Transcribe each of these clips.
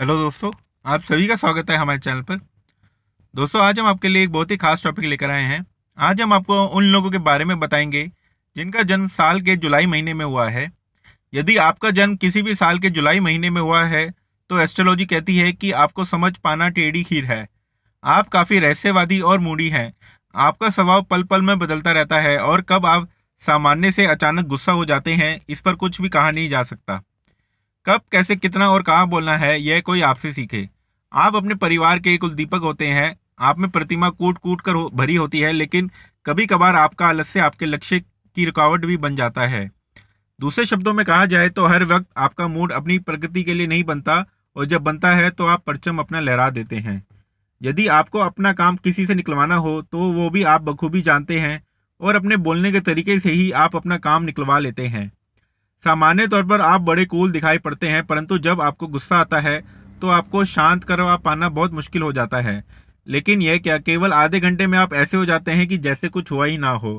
hello दोस्तों आप सभी का स्वागत है हमारे चैनल पर दोस्तों आज हम आपके लिए एक बहुत ही खास टॉपिक लेकर आए हैं आज हम आपको उन लोगों के बारे में बताएंगे जिनका जन्म साल के जुलाई महीने में हुआ है यदि आपका जन्म किसी भी साल के जुलाई महीने में हुआ है तो एस्ट्रोलॉजी कहती है कि आपको समझ पाना टेढ़ी खीर है आप काफ़ी रहस्यवादी और मूढ़ी हैं आपका स्वभाव पल पल में बदलता रहता है और कब आप सामान्य से अचानक गुस्सा हो जाते हैं इस पर कुछ भी कहा नहीं जा सकता कब कैसे कितना और कहाँ बोलना है यह कोई आपसे सीखे आप अपने परिवार के एक उद्दीपक होते हैं आप में प्रतिमा कूट कूट कर भरी होती है लेकिन कभी कभार आपका आलस्य आपके लक्ष्य की रुकावट भी बन जाता है दूसरे शब्दों में कहा जाए तो हर वक्त आपका मूड अपनी प्रगति के लिए नहीं बनता और जब बनता है तो आप परचम अपना लहरा देते हैं यदि आपको अपना काम किसी से निकलवाना हो तो वो भी आप बखूबी जानते हैं और अपने बोलने के तरीके से ही आप अपना काम निकलवा लेते हैं सामान्य तौर पर आप बड़े कूल दिखाई पड़ते हैं परंतु जब आपको गुस्सा आता है तो आपको शांत करवा पाना बहुत मुश्किल हो जाता है लेकिन यह क्या केवल आधे घंटे में आप ऐसे हो जाते हैं कि जैसे कुछ हुआ ही ना हो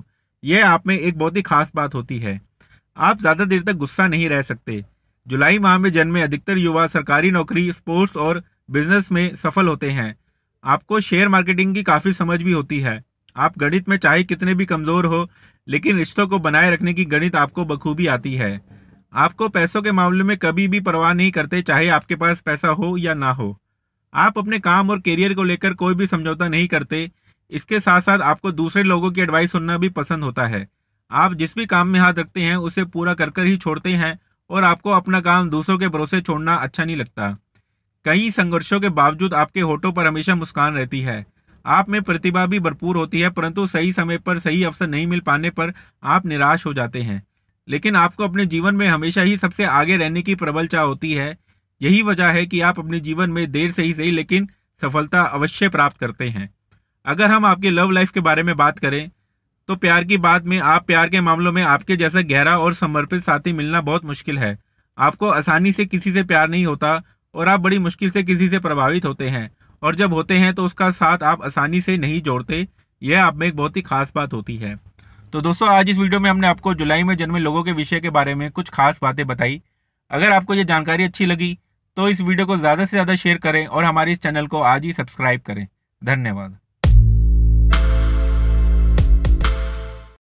यह आप में एक बहुत ही खास बात होती है आप ज़्यादा देर तक गुस्सा नहीं रह सकते जुलाई माह में जन्मे अधिकतर युवा सरकारी नौकरी स्पोर्ट्स और बिजनेस में सफल होते हैं आपको शेयर मार्केटिंग की काफ़ी समझ भी होती है आप गणित में चाहे कितने भी कमज़ोर हो लेकिन रिश्तों को बनाए रखने की गणित आपको बखूबी आती है आपको पैसों के मामले में कभी भी परवाह नहीं करते चाहे आपके पास पैसा हो या ना हो आप अपने काम और करियर को लेकर कोई भी समझौता नहीं करते इसके साथ साथ आपको दूसरे लोगों की एडवाइस सुनना भी पसंद होता है आप जिस भी काम में हाथ रखते हैं उसे पूरा कर कर ही छोड़ते हैं और आपको अपना काम दूसरों के भरोसे छोड़ना अच्छा नहीं लगता कई संघर्षों के बावजूद आपके होठों पर हमेशा मुस्कान रहती है आप में प्रतिभा भी भरपूर होती है परंतु सही समय पर सही अवसर नहीं मिल पाने पर आप निराश हो जाते हैं लेकिन आपको अपने जीवन में हमेशा ही सबसे आगे रहने की प्रबल चाह होती है यही वजह है कि आप अपने जीवन में देर से ही सही लेकिन सफलता अवश्य प्राप्त करते हैं अगर हम आपके लव लाइफ के बारे में बात करें तो प्यार की बात में आप प्यार के मामलों में आपके जैसा गहरा और समर्पित साथी मिलना बहुत मुश्किल है आपको आसानी से किसी से प्यार नहीं होता और आप बड़ी मुश्किल से किसी से प्रभावित होते हैं और जब होते हैं तो उसका साथ आप आसानी से नहीं जोड़ते यह आप में एक बहुत ही खास बात होती है तो दोस्तों आज इस वीडियो में हमने आपको जुलाई में जन्मे लोगों के विषय के बारे में कुछ खास बातें बताई अगर आपको ये जानकारी अच्छी लगी तो इस वीडियो को ज़्यादा से ज़्यादा शेयर करें और हमारे इस चैनल को आज ही सब्सक्राइब करें धन्यवाद